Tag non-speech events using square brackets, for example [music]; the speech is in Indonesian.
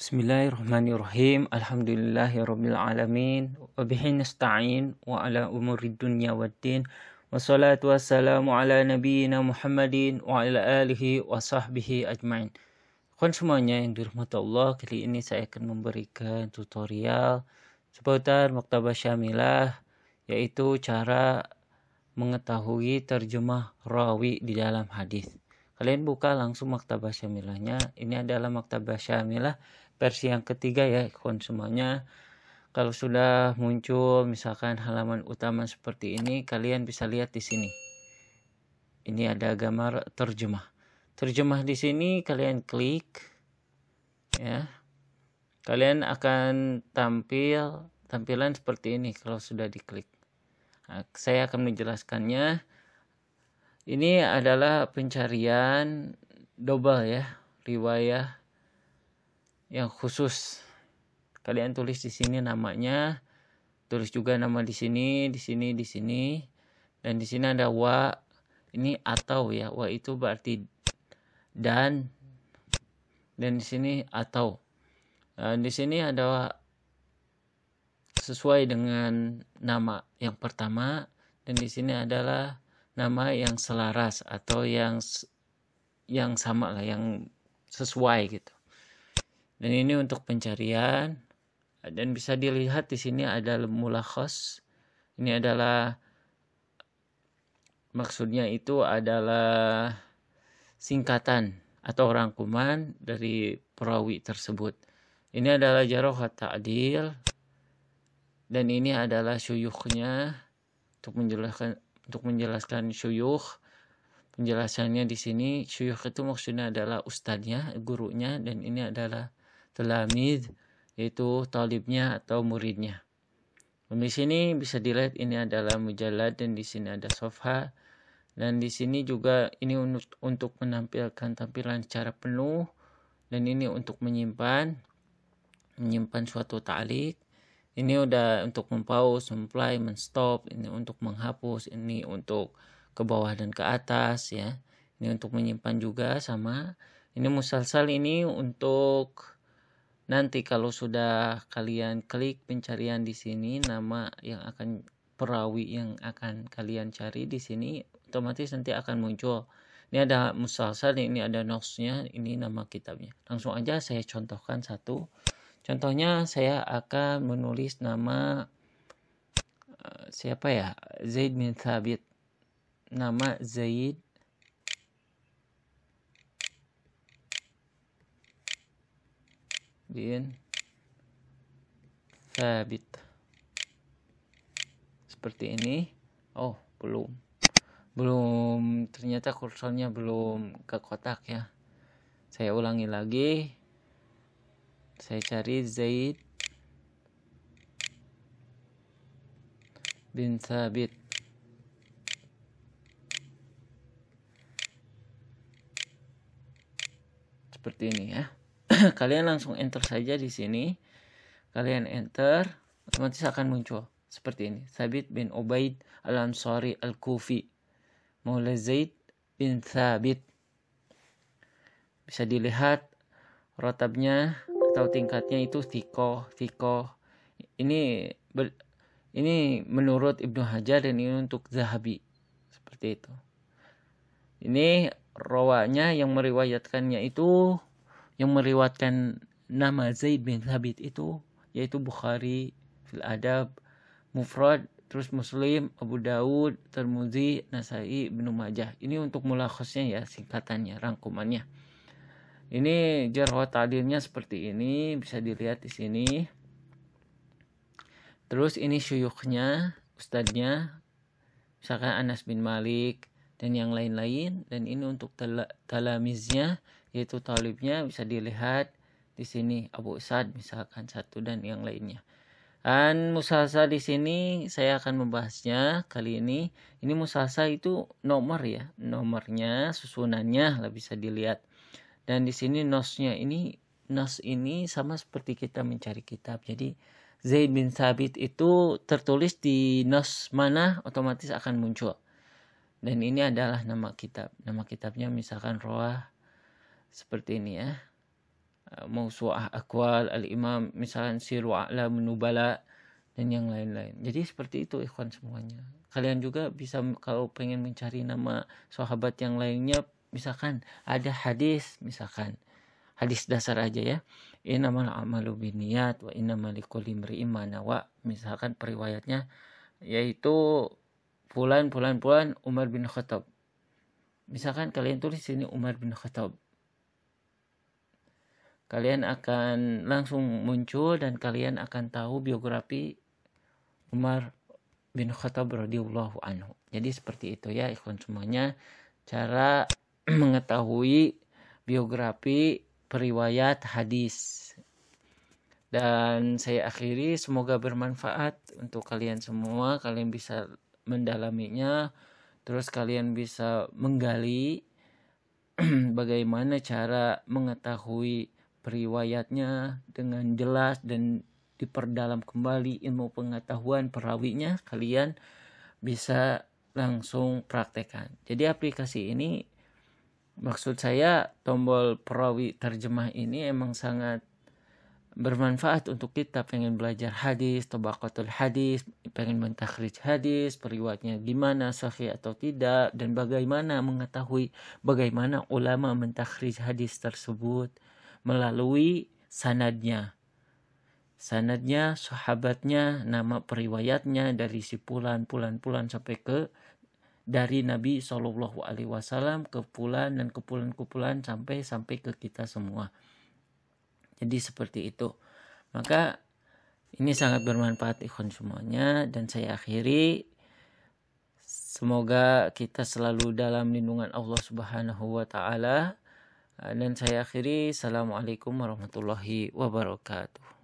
Bismillahirrahmanirrahim. Alhamdulillahirabbil alamin. Wa bihi nasta'in wa ala umuri dunya waddin. Wassalatu wassalamu ala nabiyyina Muhammadin wa ala alihi wa sahbihi ajmain. Kawan semuanya yang dirahmati Allah, kali ini saya akan memberikan tutorial seputar Maktabah Syamilah yaitu cara mengetahui terjemah rawi di dalam hadis. Kalian buka langsung Maktabah Syamilahnya. Ini adalah Maktabah Syamilah versi yang ketiga ya semuanya kalau sudah muncul misalkan halaman utama seperti ini kalian bisa lihat di sini ini ada gambar terjemah terjemah di sini kalian klik ya kalian akan tampil tampilan seperti ini kalau sudah diklik nah, saya akan menjelaskannya ini adalah pencarian double ya riwayah yang khusus kalian tulis di sini namanya tulis juga nama di sini di sini di sini dan di sini ada wa ini atau ya wa itu berarti dan dan di sini atau nah, di sini ada sesuai dengan nama yang pertama dan di sini adalah nama yang selaras atau yang yang sama lah yang sesuai gitu dan ini untuk pencarian dan bisa dilihat di sini ada mulakhos. ini adalah maksudnya itu adalah singkatan atau rangkuman dari perawi tersebut ini adalah jaroh ta'dil dan ini adalah syuyukhnya untuk menjelaskan untuk menjelaskan syuyukh penjelasannya di sini syuyukh itu maksudnya adalah ustadnya, gurunya dan ini adalah telamid yaitu talibnya atau muridnya. Dan di sini bisa dilihat ini adalah mujalad dan di sini ada sofa dan di sini juga ini untuk, menampilkan tampilan secara penuh dan ini untuk menyimpan menyimpan suatu ta'lik ini udah untuk mempause, memply, menstop, ini untuk menghapus, ini untuk ke bawah dan ke atas ya. Ini untuk menyimpan juga sama. Ini musalsal ini untuk Nanti kalau sudah kalian klik pencarian di sini nama yang akan perawi yang akan kalian cari di sini otomatis nanti akan muncul. Ini ada musalsal, ini ada nosnya, ini nama kitabnya. Langsung aja saya contohkan satu. Contohnya saya akan menulis nama eh, siapa ya? Zaid bin Thabit. Nama Zaid bin sabit seperti ini oh belum belum ternyata kursornya belum ke kotak ya saya ulangi lagi saya cari Zaid bin Sabit seperti ini ya [laughs] kalian langsung enter saja di sini kalian enter otomatis akan muncul seperti ini Sabit bin Ubaid al-Ansari al-Kufi Maula Zaid bin Thabit bisa dilihat rotabnya atau tingkatnya itu tiko tiko ini ber, ini menurut Ibnu Hajar dan ini untuk Zahabi seperti itu ini rawanya yang meriwayatkannya itu yang meriwatkan nama Zaid bin Thabit itu yaitu Bukhari fil adab mufrad terus Muslim, Abu Dawud, Termuzi, Nasai, bin Majah. Ini untuk mulakhasnya ya, singkatannya, rangkumannya. Ini jarwa ta'dilnya seperti ini, bisa dilihat di sini. Terus ini syuyuknya, ustadznya, misalkan Anas bin Malik, dan yang lain-lain dan ini untuk tala, talamiznya yaitu talibnya bisa dilihat di sini Abu Sa'd misalkan satu dan yang lainnya. Dan musasa di sini saya akan membahasnya kali ini. Ini musasa itu nomor ya, nomornya, susunannya lah bisa dilihat. Dan di sini nosnya ini nos ini sama seperti kita mencari kitab. Jadi Zaid bin Sabit itu tertulis di nos mana otomatis akan muncul dan ini adalah nama kitab nama kitabnya misalkan roah seperti ini ya eh, mausuah akwal al imam misalkan siru a'la menubala dan yang lain-lain jadi seperti itu ikhwan semuanya kalian juga bisa kalau pengen mencari nama sahabat yang lainnya misalkan ada hadis misalkan hadis dasar aja ya innamal amalu biniyat wa innamal likulli imanawak misalkan periwayatnya yaitu Pulan, pulan, pulan, Umar bin Khattab. Misalkan kalian tulis sini Umar bin Khattab. Kalian akan langsung muncul dan kalian akan tahu biografi Umar bin Khattab radhiyallahu anhu. Jadi seperti itu ya ikhwan semuanya cara [clears throat] mengetahui biografi periwayat hadis. Dan saya akhiri semoga bermanfaat untuk kalian semua. Kalian bisa mendalaminya terus kalian bisa menggali [clears throat] bagaimana cara mengetahui periwayatnya dengan jelas dan diperdalam kembali ilmu pengetahuan perawinya kalian bisa langsung praktekan jadi aplikasi ini maksud saya tombol perawi terjemah ini emang sangat bermanfaat untuk kita pengen belajar hadis, tobakotul hadis, pengen mentakhrij hadis, periwatnya gimana, sahih atau tidak, dan bagaimana mengetahui bagaimana ulama mentakhrij hadis tersebut melalui sanadnya. Sanadnya, sahabatnya, nama periwayatnya dari si pulan, pulan, pulan sampai ke dari Nabi Shallallahu Alaihi Wasallam ke pulan dan kepulan-kepulan sampai sampai ke kita semua. Jadi seperti itu. Maka ini sangat bermanfaat ikhwan semuanya dan saya akhiri semoga kita selalu dalam lindungan Allah Subhanahu wa taala dan saya akhiri assalamualaikum warahmatullahi wabarakatuh.